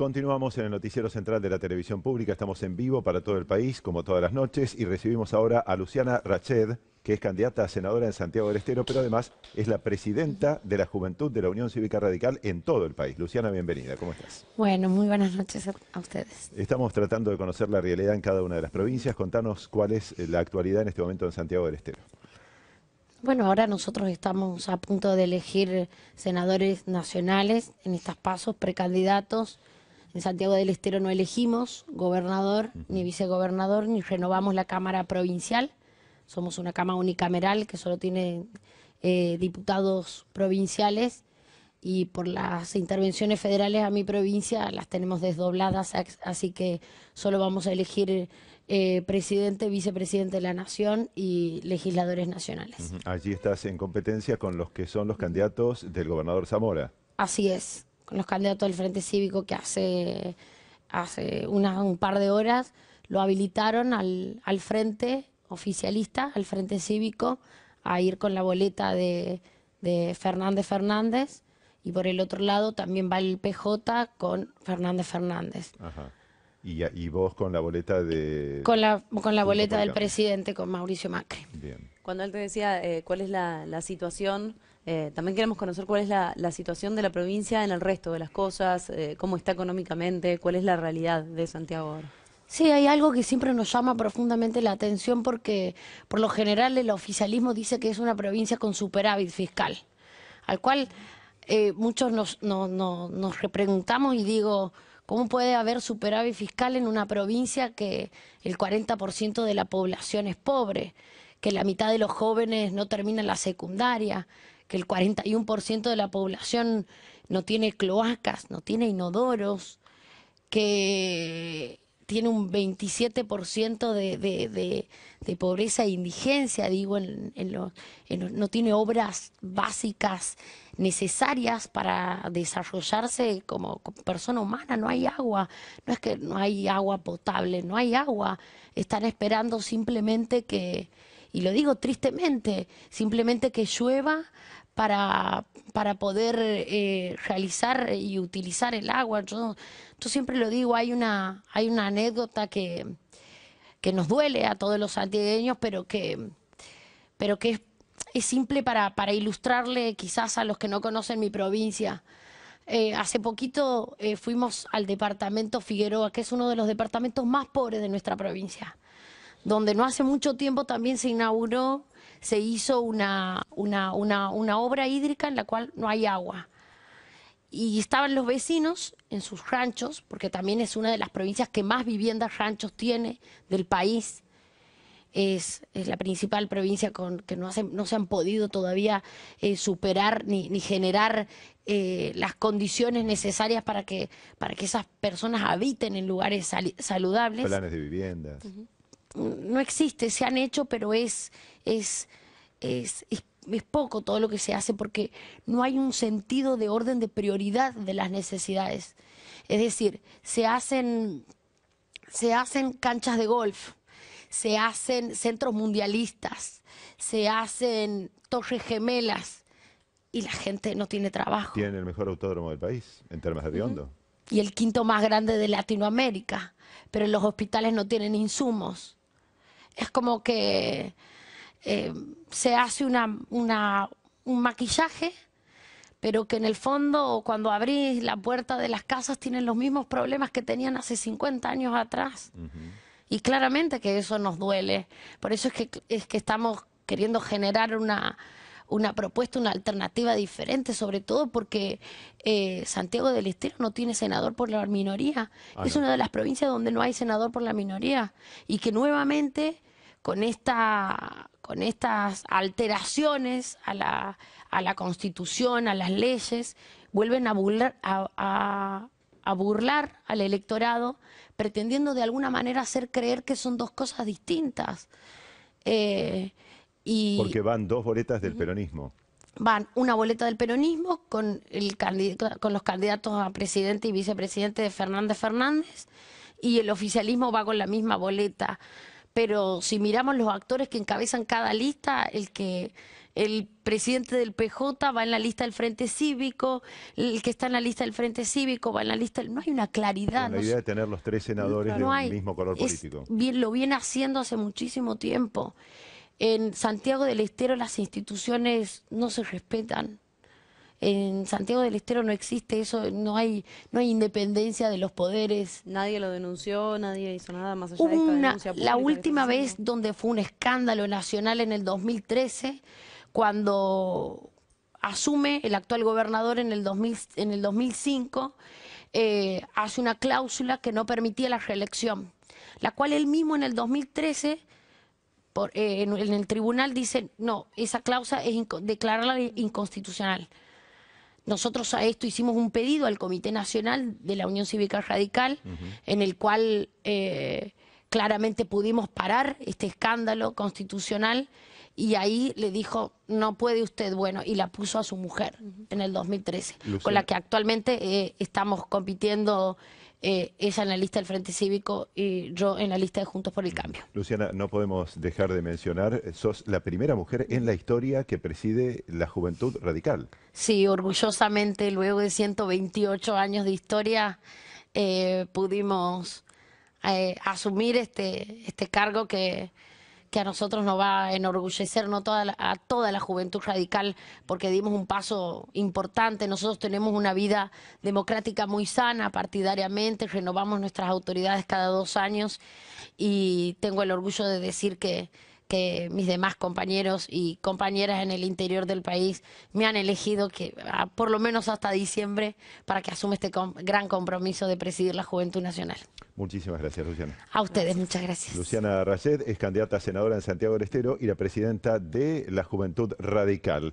Continuamos en el noticiero central de la televisión pública, estamos en vivo para todo el país, como todas las noches, y recibimos ahora a Luciana Rached, que es candidata a senadora en Santiago del Estero, pero además es la presidenta de la Juventud de la Unión Cívica Radical en todo el país. Luciana, bienvenida, ¿cómo estás? Bueno, muy buenas noches a ustedes. Estamos tratando de conocer la realidad en cada una de las provincias. Contanos cuál es eh, la actualidad en este momento en Santiago del Estero. Bueno, ahora nosotros estamos a punto de elegir senadores nacionales en estas pasos, precandidatos, en Santiago del Estero no elegimos gobernador ni vicegobernador, ni renovamos la Cámara Provincial. Somos una Cámara unicameral que solo tiene eh, diputados provinciales y por las intervenciones federales a mi provincia las tenemos desdobladas, así que solo vamos a elegir eh, presidente, vicepresidente de la Nación y legisladores nacionales. Allí estás en competencia con los que son los candidatos del gobernador Zamora. Así es los candidatos del Frente Cívico que hace, hace una, un par de horas lo habilitaron al, al frente oficialista, al frente cívico, a ir con la boleta de, Fernández Fernández y por el otro lado también va el PJ con Fernández Fernández. Y, y, vos con la boleta de... Con la, con la boleta del presidente, con Mauricio Macri. Cuando él te decía eh, cuál es la, la situación eh, también queremos conocer cuál es la, situación de la provincia en el resto de las cosas, eh, cómo está económicamente, cuál es la realidad de Santiago Sí, hay algo que siempre nos llama profundamente la atención porque por lo general el oficialismo dice que es una provincia con superávit fiscal, al cual eh, muchos nos, no, nos repreguntamos y digo, ¿cómo puede haber superávit fiscal en una provincia que el 40% de la población es pobre, que la mitad de los jóvenes no terminan la secundaria, que el 41% de la población no tiene cloacas, no tiene inodoros, que tiene un 27% de, pobreza e indigencia, digo, no tiene obras básicas necesarias para desarrollarse como, persona humana, no hay agua, no es que no hay agua potable, no hay agua, están esperando simplemente que, y lo digo tristemente, simplemente que llueva para, para poder eh, realizar y utilizar el agua. Yo, siempre lo digo, hay una, hay una anécdota que, que nos duele a todos los santiagueños, pero que, pero que es, simple para, para, ilustrarle quizás a los que no conocen mi provincia. Eh, hace poquito eh, fuimos al departamento Figueroa, que es uno de los departamentos más pobres de nuestra provincia donde no hace mucho tiempo también se inauguró, se hizo una, una, obra hídrica en la cual no hay agua. Y estaban los vecinos en sus ranchos, porque también es una de las provincias que más viviendas ranchos tiene del país. Es, la principal provincia con que no, no se han podido todavía eh, superar ni, generar eh, las condiciones necesarias para que, para que esas personas habiten en lugares saludables. Planes de viviendas no existe, se han hecho, pero es, es, es, es, poco todo lo que se hace porque no hay un sentido de orden de prioridad de las necesidades. Es decir, se hacen, se hacen canchas de golf, se hacen centros mundialistas, se hacen torres gemelas y la gente no tiene trabajo. Tiene el mejor autódromo del país en términos de hondo. Y el quinto más grande de Latinoamérica, pero los hospitales no tienen insumos es como que eh, se hace una, un maquillaje, pero que en el fondo cuando abrís la puerta de las casas tienen los mismos problemas que tenían hace 50 años atrás. Y claramente que eso nos duele. Por eso es que, es que estamos queriendo generar una, una propuesta, una alternativa diferente, sobre todo porque eh, Santiago del Estero no tiene senador por la minoría. Ah, es una de las provincias donde no hay senador por la minoría. Y que nuevamente con con estas alteraciones a la, a constitución, a las leyes, vuelven a burlar, a, burlar al electorado, pretendiendo de alguna manera hacer creer que son dos cosas distintas. Eh, porque van dos boletas del peronismo. Van una boleta del peronismo con, los candidatos a presidente y vicepresidente de Fernández Fernández y el oficialismo va con la misma boleta. Pero si miramos los actores que encabezan cada lista, el que el presidente del PJ va en la lista del Frente Cívico, el que está en la lista del Frente Cívico va en la lista, no hay una claridad. la idea de tener los tres senadores del mismo color político. lo viene haciendo hace muchísimo tiempo. En Santiago del Estero las instituciones no se respetan. En Santiago del Estero no existe eso, no hay, no hay independencia de los poderes. Nadie lo denunció, nadie hizo nada más allá Una, de denuncia pública La última vez donde fue un escándalo nacional en el 2013, cuando asume el actual gobernador en el, 2005, eh, hace una cláusula que no permitía la reelección, la cual él mismo en el 2013 por, eh, en, el tribunal dicen, no, esa cláusula es declararla inconstitucional. Nosotros a esto hicimos un pedido al Comité Nacional de la Unión Cívica Radical, en el cual eh, claramente pudimos parar este escándalo constitucional y ahí le dijo, no puede usted, bueno, y la puso a su mujer en el 2013, con la que actualmente eh, estamos compitiendo ella eh, en la lista del Frente Cívico y yo en la lista de Juntos por el mm. Cambio. Luciana, no podemos dejar de mencionar, eh, sos la primera mujer en la historia que preside la Juventud Radical. Sí, orgullosamente, luego de 128 años de historia, eh, pudimos asumir este, este cargo que que a nosotros nos va a enorgullecer no toda a toda la juventud radical porque dimos un paso importante. Nosotros tenemos una vida democrática muy sana partidariamente, renovamos nuestras autoridades cada dos años y tengo el orgullo de decir que, que mis demás compañeros y compañeras en el interior del país me han elegido que por lo menos hasta diciembre para que asume este gran compromiso de presidir la Juventud Nacional. Muchísimas gracias, Luciana. A ustedes, muchas gracias. Luciana Rayet es candidata a senadora en Santiago del Estero y la presidenta de la Juventud Radical.